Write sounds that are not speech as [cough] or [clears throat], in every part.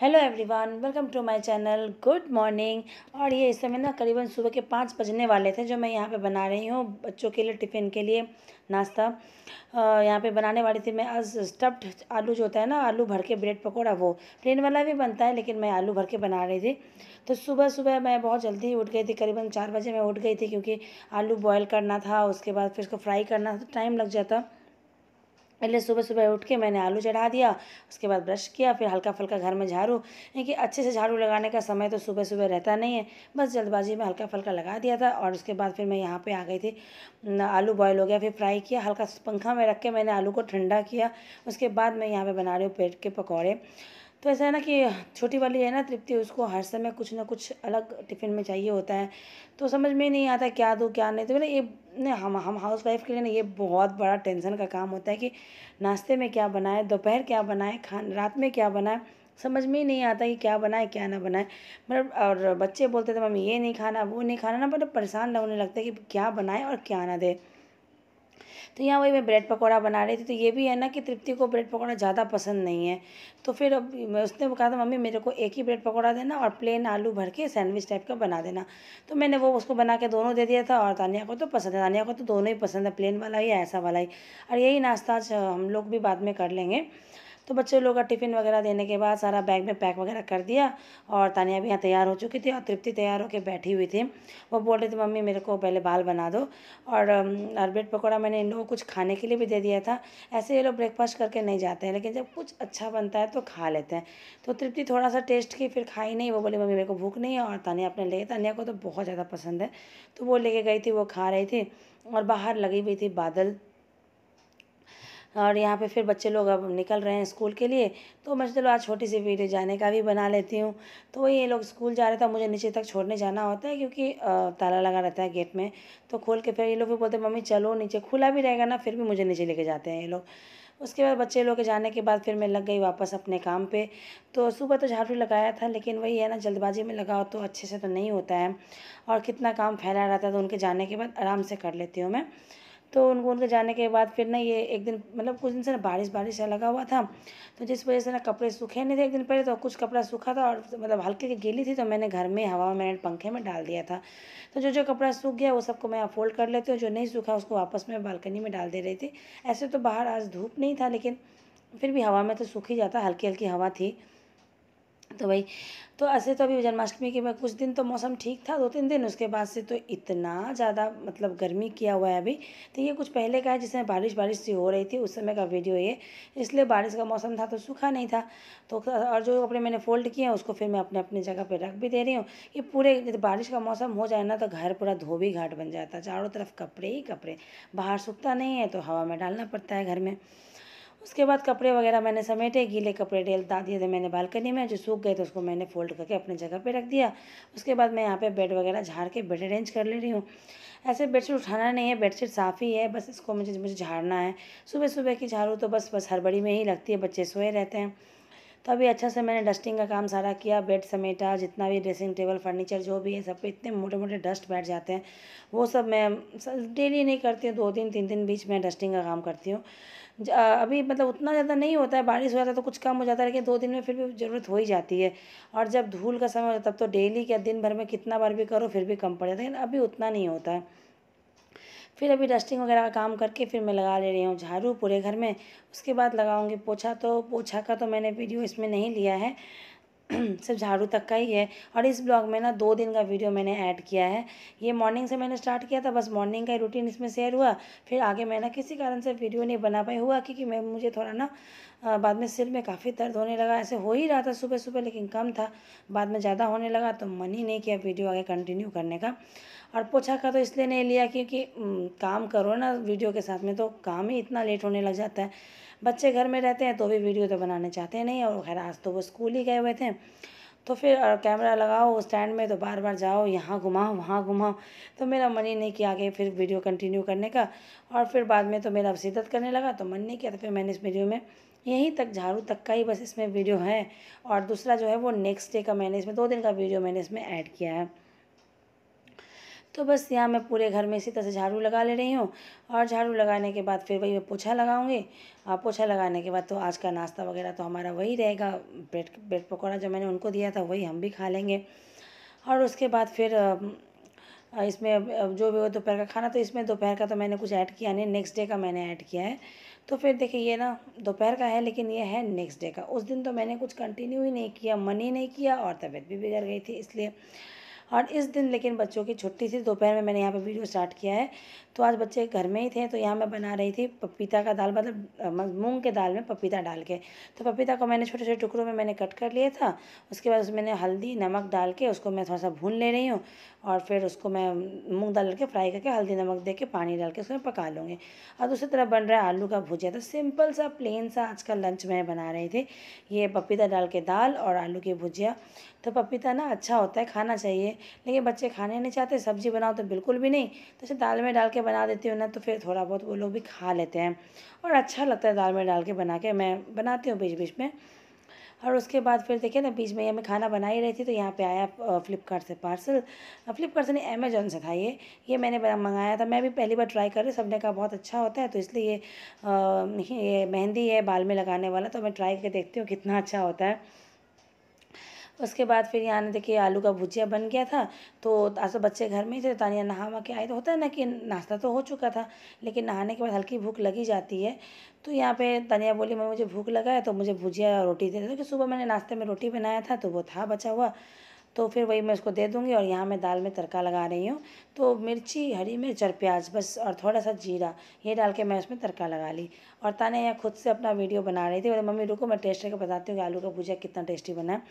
hello everyone welcome to my channel good morning और ये इस समय ना करीबन सुबह के पाँच बजने वाले थे जो मैं यहाँ पे बना रही हूँ बच्चों के लिए टिफ़िन के लिए नाश्ता यहाँ पे बनाने वाली थी मैं आज स्टफ्ड आलू जो होता है ना आलू भर के ब्रेड पकौड़ा वो प्लेन वाला भी बनता है लेकिन मैं आलू भर के बना रही थी तो सुबह सुबह मैं बहुत जल्दी उठ गई थी करीबन चार बजे मैं उठ गई थी क्योंकि आलू बॉयल करना था उसके बाद फिर उसको फ्राई करना था टाइम लग जाता पहले सुबह सुबह उठ के मैंने आलू चढ़ा दिया उसके बाद ब्रश किया फिर हल्का फुल्का घर में झाड़ू क्योंकि अच्छे से झाड़ू लगाने का समय तो सुबह सुबह रहता नहीं है बस जल्दबाजी में हल्का फुल्का लगा दिया था और उसके बाद फिर मैं यहाँ पे आ गई थी आलू बॉयल हो गया फिर फ्राई किया हल्का पंखा में रख के मैंने आलू को ठंडा किया उसके बाद मैं यहाँ पर बना रही हूँ पेट के पकौड़े तो ऐसा है ना कि छोटी वाली है ना तृप्ति उसको हर समय कुछ ना कुछ अलग टिफ़िन में चाहिए होता है तो समझ में नहीं आता क्या दूँ क्या नहीं तो ना ये नहीं हम हम हाउस वाइफ के लिए ना ये बहुत बड़ा टेंशन का काम होता है कि नाश्ते में क्या बनाए दोपहर क्या बनाए खान रात में क्या बनाए समझ में ही नहीं आता कि क्या बनाए क्या ना बनाए मतलब और बच्चे बोलते थे मम्मी ये नहीं खाना वो नहीं खाना ना मतलब परेशान लगने लगता है कि क्या बनाए और क्या ना दे तो यहाँ वही मैं ब्रेड पकौड़ा बना रही थी तो ये भी है ना कि तृप्ति को ब्रेड पकौड़ा ज़्यादा पसंद नहीं है तो फिर अब उसने कहा था मम्मी मेरे को एक ही ब्रेड पकौड़ा देना और प्लेन आलू भर के सैंडविच टाइप का बना देना तो मैंने वो उसको बना के दोनों दे दिया था और तानिया को तो पसंद है तानिया को तो दोनों ही पसंद है प्लेन वाला ही ऐसा वाला ही और यही नाश्ता हम लोग भी बाद में कर लेंगे तो बच्चे लोग का टिफ़िन वगैरह देने के बाद सारा बैग में पैक वगैरह कर दिया और तानिया भी यहाँ तैयार हो चुकी थी और तृप्ति तैयार होकर बैठी हुई थी वो बोल रही थी मम्मी मेरे को पहले बाल बना दो और अरबेट पकौड़ा मैंने इन लोगों को कुछ खाने के लिए भी दे दिया था ऐसे ये लोग ब्रेकफास्ट करके नहीं जाते हैं लेकिन जब कुछ अच्छा बनता है तो खा लेते हैं तो तृप्ति थोड़ा सा टेस्ट की फिर खाई नहीं वो बोली मम्मी मेरे को भूख नहीं है और तानिया अपने ले तानिया को तो बहुत ज़्यादा पसंद है तो वो लेके गई थी वो खा रही थी और बाहर लगी हुई थी बादल और यहाँ पे फिर बच्चे लोग अब निकल रहे हैं स्कूल के लिए तो मैं चलो आज छोटी सी वीडियो जाने का भी बना लेती हूँ तो वही ये लोग स्कूल जा रहे थे मुझे नीचे तक छोड़ने जाना होता है क्योंकि ताला लगा रहता है गेट में तो खोल के फिर ये लोग भी बोलते मम्मी चलो नीचे खुला भी रहेगा ना फिर भी मुझे नीचे लेके जाते हैं ये लोग उसके बाद बच्चे लोग के जाने के बाद फिर मैं लग गई वापस अपने काम पे तो सुबह तो झाड़ू लगाया था लेकिन वही है ना जल्दबाजी में लगाओ तो अच्छे से तो नहीं होता है और कितना काम फैला रहता है तो उनके जाने के बाद आराम से कर लेती हूँ मैं तो उनको उनके जाने के बाद फिर ना ये एक दिन मतलब कुछ दिन से ना बारिश बारिश लगा हुआ था तो जिस वजह से ना कपड़े सूखे नहीं थे एक दिन पहले तो कुछ कपड़ा सूखा था और मतलब हल्की की गीली थी तो मैंने घर में हवा में मैंने पंखे में डाल दिया था तो जो जो कपड़ा सूख गया वो सबको मैं फोल्ड कर लेती हूँ जो नहीं सूखा उसको वापस में बालकनी में डाल दे रही थी ऐसे तो बाहर आज धूप नहीं था लेकिन फिर भी हवा में तो सूख ही जाता हल्की हल्की हवा थी तो भाई तो ऐसे तो अभी जन्माष्टमी के मैं कुछ दिन तो मौसम ठीक था दो तीन दिन उसके बाद से तो इतना ज़्यादा मतलब गर्मी किया हुआ है अभी तो ये कुछ पहले का है जिसमें बारिश बारिश सी हो रही थी उस समय का वीडियो ये इसलिए बारिश का मौसम था तो सूखा नहीं था तो और जो कपड़े मैंने फोल्ड किए हैं उसको फिर मैं अपने अपने जगह पर रख भी दे रही हूँ ये पूरे बारिश का मौसम हो जाए ना तो घर पूरा धोबी घाट बन जाता है चारों तरफ कपड़े ही कपड़े बाहर सूखता नहीं है तो हवा में डालना पड़ता है घर में उसके बाद कपड़े वगैरह मैंने समेटे गीले कपड़े डेल डाल दिए थे मैंने बालकनी में जो सूख गए थे उसको मैंने फोल्ड करके अपने जगह पे रख दिया उसके बाद मैं यहाँ पे बेड वगैरह झाड़ के बेड अरेंज कर ले रही हूँ ऐसे बेडशीट उठाना नहीं है बेडशीट साफ़ ही है बस इसको मुझे मुझे झाड़ना है सुबह सुबह की झाड़ू तो बस बस हड़बड़ी में ही लगती है बच्चे सोए रहते हैं तो अभी अच्छा से मैंने डस्टिंग का काम सारा किया बेड समेटा जितना भी ड्रेसिंग टेबल फर्नीचर जो भी है सब पे इतने मोटे मोटे डस्ट बैठ जाते हैं वो सब मैं डेली नहीं करती हूँ दो दिन तीन दिन बीच में डस्टिंग का काम करती हूँ अभी मतलब उतना ज़्यादा नहीं होता है बारिश हो जाता है तो कुछ कम हो जाता है लेकिन दो दिन में फिर भी ज़रूरत हो ही जाती है और जब धूल का समय होता है तब तो डेली क्या दिन भर में कितना बार भी करो फिर भी कम पड़ जाता है अभी उतना नहीं होता है फिर अभी डस्टिंग वगैरह का काम करके फिर मैं लगा ले रही हूँ झाड़ू पूरे घर में उसके बाद लगाऊंगी पोछा तो पोछा का तो मैंने वीडियो इसमें नहीं लिया है [clears throat] सिर्फ झाड़ू तक का ही है और इस ब्लॉग में ना दो दिन का वीडियो मैंने ऐड किया है ये मॉर्निंग से मैंने स्टार्ट किया था बस मॉर्निंग का रूटीन इसमें शेयर हुआ फिर आगे मैं ना किसी कारण से वीडियो नहीं बना पाई हुआ क्योंकि मैं मुझे थोड़ा ना बाद में सिर में काफ़ी दर्द होने लगा ऐसे हो ही रहा था सुबह सुबह लेकिन कम था बाद में ज़्यादा होने लगा तो मन ही नहीं किया वीडियो आगे कंटिन्यू करने का और पोछा का तो इसलिए नहीं लिया क्योंकि काम करो ना वीडियो के साथ में तो काम ही इतना लेट होने लग जाता है बच्चे घर में रहते हैं तो भी वीडियो तो बनाने चाहते हैं नहीं और खैर आज तो वो स्कूल ही गए हुए थे तो फिर कैमरा लगाओ स्टैंड में तो बार बार जाओ यहाँ घुमाओ वहाँ घुमाओ तो मेरा मन ही नहीं किया आगे फिर वीडियो कंटिन्यू करने का और फिर बाद में तो मेरा शिदत करने लगा तो मन नहीं किया तो फिर मैंने इस वीडियो में यहीं तक झाड़ू तक का ही बस इसमें वीडियो है और दूसरा जो है वो नेक्स्ट डे का मैंने इसमें दो दिन का वीडियो मैंने इसमें ऐड किया है तो बस यहाँ मैं पूरे घर में इसी तरह से झाड़ू लगा ले रही हूँ और झाड़ू लगाने के बाद फिर वही मैं पोछा लगाऊँगी और पोछा लगाने के बाद तो आज का नाश्ता वगैरह तो हमारा वही रहेगा ब्रेड ब्रेड पकौड़ा जो मैंने उनको दिया था वही हम भी खा लेंगे और उसके बाद फिर इसमें जो भी हो दोपहर का खाना तो इसमें दोपहर का तो मैंने कुछ ऐड किया नहीं नेक्स्ट डे का मैंने ऐड किया है तो फिर देखिए ये ना दोपहर का है लेकिन ये है नेक्स्ट डे का उस दिन तो मैंने कुछ कंटिन्यू ही नहीं किया मन ही नहीं किया और तबीयत भी बिगड़ गई थी इसलिए और इस दिन लेकिन बच्चों की छुट्टी थी दोपहर में मैंने यहाँ पे वीडियो स्टार्ट किया है तो आज बच्चे घर में ही थे तो यहाँ मैं बना रही थी पपीता का दाल मतलब मूंग के दाल में पपीता डाल के तो पपीता को मैंने छोटे छोटे टुकड़ों में मैंने कट कर लिया था उसके बाद उसमें मैंने हल्दी नमक डाल के उसको मैं थोड़ा सा भून ले रही हूँ और फिर उसको मैं मूँग दाल के फ्राई करके हल्दी नमक दे के पानी डाल के उसमें पका लूँगी और दूसरी तरफ बन रहा है आलू का भुजिया तो सिंपल सा प्लेन सा आज का लंच मैं बना रही थी ये पपीता डाल के दाल और आलू की भुजिया तो पपीता ना अच्छा होता है खाना चाहिए लेकिन बच्चे खाने नहीं चाहते सब्जी बनाओ तो बिल्कुल भी नहीं तो ऐसे दाल में डाल के बना देती हूँ ना तो फिर थोड़ा बहुत वो लोग भी खा लेते हैं और अच्छा लगता है दाल में डाल के बना के मैं बनाती हूँ बीच बीच में और उसके बाद फिर देखिए ना बीच में ये मैं खाना बना ही रही थी तो यहाँ पे आया फ्लिपकार्ट से पार्सल फ्लिपकार्ट से नहीं अमेजोन से था ये ये मैंने मंगाया था मैं भी पहली बार ट्राई कर रही सबने कहा बहुत अच्छा होता है तो इसलिए ये ये मेहंदी है बाल में लगाने वाला तो मैं ट्राई करके देखती हूँ कितना अच्छा होता है उसके बाद फिर यहाँ देखिए आलू का भुजिया बन गया था तो आसो बच्चे घर में ही थे तानिया नहा वहाँ के आए तो होता है ना कि नाश्ता तो हो चुका था लेकिन नहाने के बाद हल्की भूख लगी जाती है तो यहाँ पे तानिया बोली मैं मुझे भूख लगा है तो मुझे भुजिया रोटी दे दो तो सुबह मैंने नाश्ते में रोटी बनाया था तो वो था बचा हुआ तो फिर वही मैं उसको दे दूँगी और यहाँ मैं दाल में तड़का लगा रही हूँ तो मिर्ची हरी मिर्च और प्याज बस और थोड़ा सा जीरा ये डाल के मैं उसमें तड़का लगा ली और ताने यहाँ खुद से अपना वीडियो बना रही थी बोले मम्मी रुको मैं टेस्ट करके बताती हूँ कि आलू का भुजिया कितना टेस्टी बना है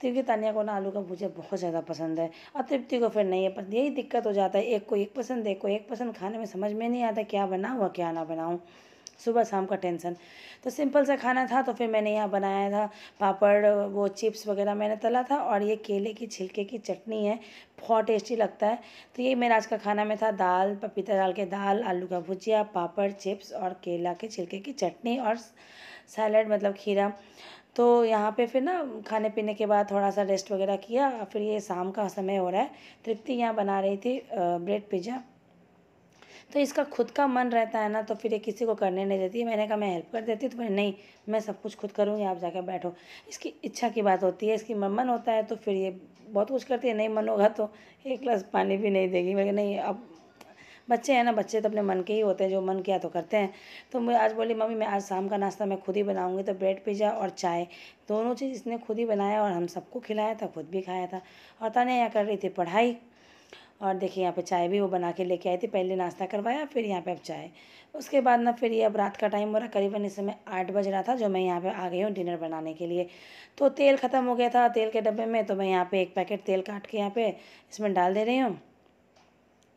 क्योंकि तानिया को ना आलू का भुजिया बहुत ज़्यादा पसंद है और तृप्ति को फिर नहीं है पर यही दिक्कत हो जाता है एक को एक पसंद एक को एक पसंद खाने में समझ में नहीं आता क्या बनाऊँ और क्या ना बनाऊँ सुबह शाम का टेंशन तो सिंपल सा खाना था तो फिर मैंने यहाँ बनाया था पापड़ वो चिप्स वगैरह मैंने तला था और ये केले की छिलके की चटनी है बहुत टेस्टी लगता है तो ये मेरा आज का खाना में था दाल पपीता डाल के दाल आलू का भुजिया पापड़ चिप्स और केला के छिलके की चटनी और सैलड मतलब खीरा तो यहाँ पे फिर ना खाने पीने के बाद थोड़ा सा रेस्ट वगैरह किया फिर ये शाम का समय हो रहा है तृप्ति यहाँ बना रही थी ब्रेड पिज़्ज़ा तो इसका खुद का मन रहता है ना तो फिर ये किसी को करने नहीं देती मैंने कहा मैं हेल्प कर देती तो मैंने नहीं मैं सब कुछ खुद करूँगी आप जाकर बैठो इसकी इच्छा की बात होती है इसकी मन होता है तो फिर ये बहुत कुछ करती है नहीं मन होगा तो एक गिलास पानी भी नहीं देगी मैं नहीं अब बच्चे हैं ना बच्चे तो अपने मन के ही होते हैं जो मन किया तो करते हैं तो मैं आज बोली मम्मी मैं आज शाम का नाश्ता मैं खुद ही बनाऊंगी तो ब्रेड पिज़्ज़ा और चाय दोनों चीज़ इसने खुद ही बनाया और हम सबको खिलाया था खुद भी खाया था और तानिया यहाँ कर रही थी पढ़ाई और देखिए यहाँ पे चाय भी वो बना के लेके आई थी पहले नाश्ता करवाया फिर यहाँ पे अब चाय उसके बाद ना फिर ये अब रात का टाइम हो रहा करीबन इस समय आठ बज रहा था जो मैं यहाँ पे आ गई हूँ डिनर बनाने के लिए तो तेल ख़त्म हो गया था तेल के डब्बे में तो मैं यहाँ पे एक पैकेट तेल काट के यहाँ पे इसमें डाल दे रही हूँ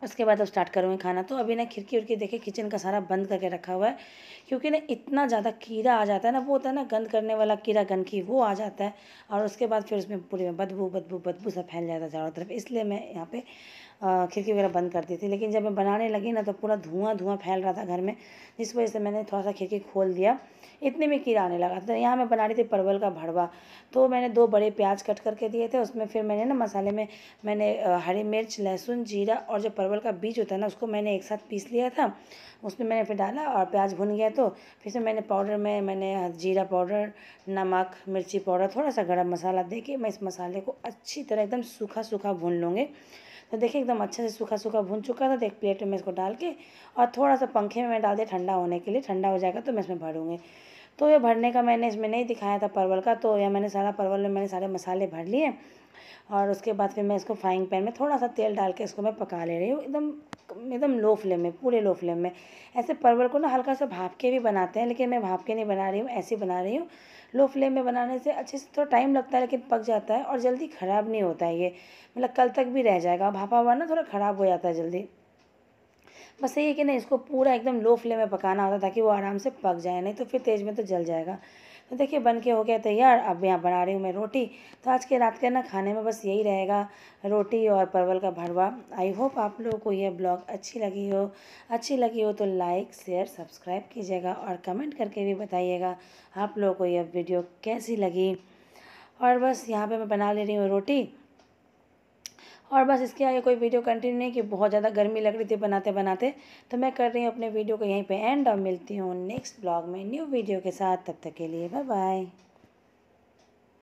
उसके बाद अब स्टार्ट करूँगी खाना तो अभी ना खिड़की उड़की देखे किचन का सारा बंद करके रखा हुआ है क्योंकि ना इतना ज़्यादा कीड़ा आ जाता है ना वो होता है ना गंद करने वाला कीड़ा गंदगी वो आ जाता है और उसके बाद फिर उसमें पूरे में बदबू बदबू बदबू सा फैल जाता है चारों तरफ इसलिए मैं यहाँ पे खिड़की वगैरह बंद कर दी थी लेकिन जब मैं बनाने लगी ना तो पूरा धुआं धुआं फैल रहा था घर में जिस वजह से मैंने थोड़ा सा खिड़की खोल दिया इतने में कीड़ा आने लगा तो यहाँ मैं बना रही थी परवल का भड़वा तो मैंने दो बड़े प्याज कट करके दिए थे उसमें फिर मैंने ना मसाले में मैंने हरी मिर्च लहसुन जीरा और जो परवल का बीज होता है ना उसको मैंने एक साथ पीस लिया था उसमें मैंने फिर डाला और प्याज भुन गया तो फिर से मैंने पाउडर में मैंने जीरा पाउडर नमक मिर्ची पाउडर थोड़ा सा गर्म मसाला दे के मैं इस मसाले को अच्छी तरह एकदम सूखा सूखा भून लूँगी तो देखिए एकदम अच्छे से सूखा सूखा भून चुका था तो एक प्लेट में मैं इसको डाल के और थोड़ा सा पंखे में मैं डाल दिया ठंडा होने के लिए ठंडा हो जाएगा तो मैं इसमें भरूँगी तो ये भरने का मैंने इसमें नहीं दिखाया था परवल का तो यह मैंने सारा परवल में मैंने सारे मसाले भर लिए और उसके बाद फिर मैं इसको फ्राइंग पैन में थोड़ा सा तेल डाल के इसको मैं पका ले रही हूँ एकदम एकदम लो फ्लेम में पूरे लो फ्लेम में ऐसे परवल को ना हल्का सा भाप के भी बनाते हैं लेकिन मैं भाप के नहीं बना रही हूँ ऐसे बना रही हूँ लो फ्लेम में बनाने से अच्छे से थोड़ा टाइम लगता है लेकिन पक जाता है और जल्दी ख़राब नहीं होता है ये मतलब कल तक भी रह जाएगा भापा हुआ ना थोड़ा ख़राब हो जाता है जल्दी बस यही है कि ना इसको पूरा एकदम लो फ्लेम में पकाना होता है ताकि वो आराम से पक जाए नहीं तो फिर तेज़ में तो जल जाएगा तो देखिए बन के हो गया तैयार अब यहाँ बना रही हूँ मैं रोटी तो आज के रात के ना खाने में बस यही रहेगा रोटी और परवल का भरवा आई होप आप लोगों को यह ब्लॉग अच्छी लगी हो अच्छी लगी हो तो लाइक शेयर सब्सक्राइब कीजिएगा और कमेंट करके भी बताइएगा आप लोगों को यह वीडियो कैसी लगी और बस यहाँ पर मैं बना ले रही हूँ रोटी और बस इसके आगे कोई वीडियो कंटिन्यू नहीं कि बहुत ज़्यादा गर्मी लग रही थी बनाते बनाते तो मैं कर रही हूँ अपने वीडियो को यहीं पे एंड और मिलती हूँ नेक्स्ट ब्लॉग में न्यू वीडियो के साथ तब तक के लिए बाय बाय